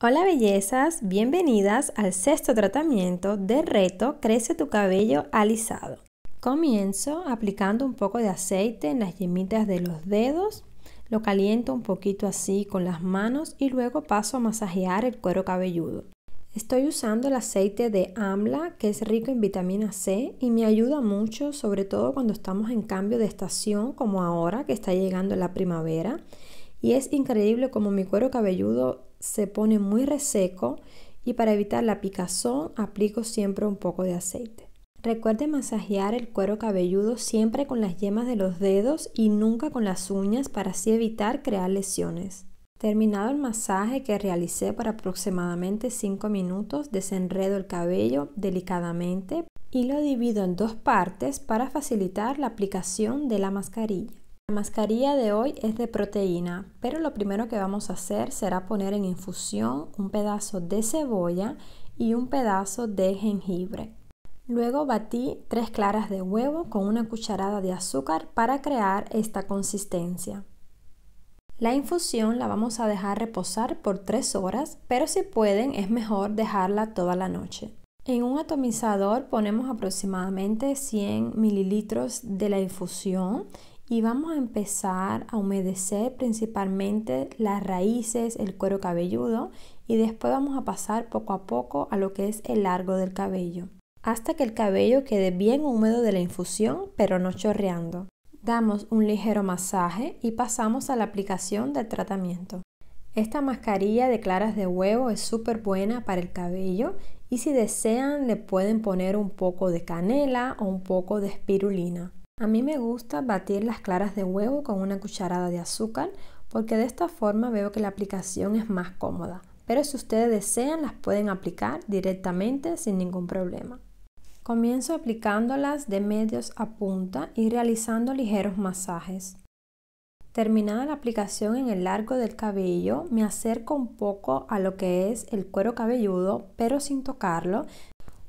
Hola bellezas, bienvenidas al sexto tratamiento de reto Crece tu cabello alisado. Comienzo aplicando un poco de aceite en las yemitas de los dedos, lo caliento un poquito así con las manos y luego paso a masajear el cuero cabelludo. Estoy usando el aceite de AMLA que es rico en vitamina C y me ayuda mucho sobre todo cuando estamos en cambio de estación como ahora que está llegando la primavera y es increíble como mi cuero cabelludo se pone muy reseco y para evitar la picazón aplico siempre un poco de aceite. Recuerde masajear el cuero cabelludo siempre con las yemas de los dedos y nunca con las uñas para así evitar crear lesiones. Terminado el masaje que realicé por aproximadamente 5 minutos, desenredo el cabello delicadamente y lo divido en dos partes para facilitar la aplicación de la mascarilla. La mascarilla de hoy es de proteína, pero lo primero que vamos a hacer será poner en infusión un pedazo de cebolla y un pedazo de jengibre. Luego batí tres claras de huevo con una cucharada de azúcar para crear esta consistencia. La infusión la vamos a dejar reposar por 3 horas, pero si pueden es mejor dejarla toda la noche. En un atomizador ponemos aproximadamente 100 mililitros de la infusión y vamos a empezar a humedecer principalmente las raíces, el cuero cabelludo y después vamos a pasar poco a poco a lo que es el largo del cabello hasta que el cabello quede bien húmedo de la infusión pero no chorreando. Damos un ligero masaje y pasamos a la aplicación del tratamiento. Esta mascarilla de claras de huevo es súper buena para el cabello y si desean le pueden poner un poco de canela o un poco de espirulina. A mí me gusta batir las claras de huevo con una cucharada de azúcar porque de esta forma veo que la aplicación es más cómoda, pero si ustedes desean las pueden aplicar directamente sin ningún problema. Comienzo aplicándolas de medios a punta y realizando ligeros masajes. Terminada la aplicación en el largo del cabello, me acerco un poco a lo que es el cuero cabelludo, pero sin tocarlo,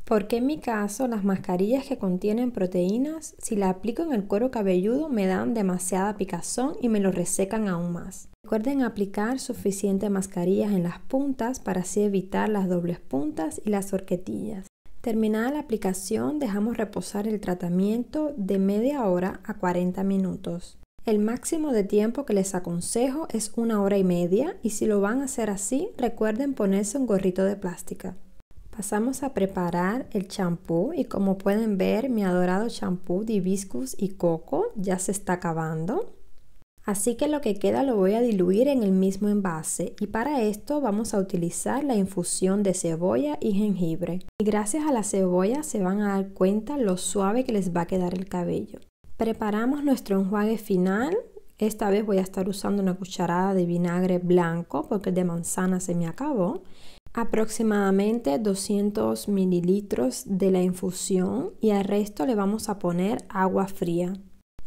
porque en mi caso las mascarillas que contienen proteínas, si la aplico en el cuero cabelludo, me dan demasiada picazón y me lo resecan aún más? Recuerden aplicar suficiente mascarillas en las puntas para así evitar las dobles puntas y las horquetillas. Terminada la aplicación, dejamos reposar el tratamiento de media hora a 40 minutos. El máximo de tiempo que les aconsejo es una hora y media y si lo van a hacer así, recuerden ponerse un gorrito de plástica. Pasamos a preparar el champú y como pueden ver mi adorado champú de hibiscus y coco ya se está acabando. Así que lo que queda lo voy a diluir en el mismo envase y para esto vamos a utilizar la infusión de cebolla y jengibre. Y gracias a la cebolla se van a dar cuenta lo suave que les va a quedar el cabello. Preparamos nuestro enjuague final. Esta vez voy a estar usando una cucharada de vinagre blanco porque el de manzana se me acabó aproximadamente 200 mililitros de la infusión y al resto le vamos a poner agua fría.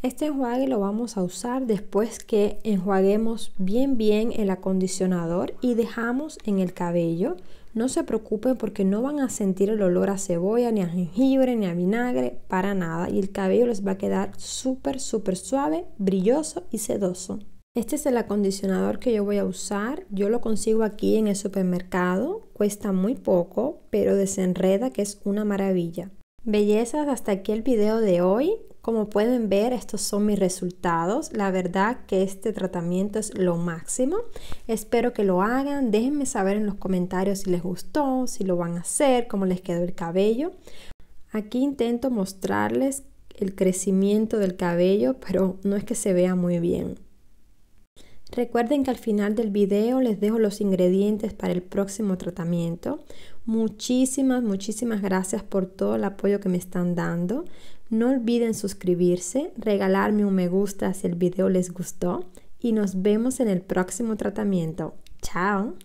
Este enjuague lo vamos a usar después que enjuaguemos bien bien el acondicionador y dejamos en el cabello. No se preocupen porque no van a sentir el olor a cebolla, ni a jengibre, ni a vinagre, para nada. Y el cabello les va a quedar súper, súper suave, brilloso y sedoso. Este es el acondicionador que yo voy a usar. Yo lo consigo aquí en el supermercado. Cuesta muy poco, pero desenreda que es una maravilla. Bellezas, hasta aquí el video de hoy. Como pueden ver, estos son mis resultados. La verdad que este tratamiento es lo máximo. Espero que lo hagan. Déjenme saber en los comentarios si les gustó, si lo van a hacer, cómo les quedó el cabello. Aquí intento mostrarles el crecimiento del cabello, pero no es que se vea muy bien. Recuerden que al final del video les dejo los ingredientes para el próximo tratamiento. Muchísimas, muchísimas gracias por todo el apoyo que me están dando. No olviden suscribirse, regalarme un me gusta si el video les gustó y nos vemos en el próximo tratamiento. ¡Chao!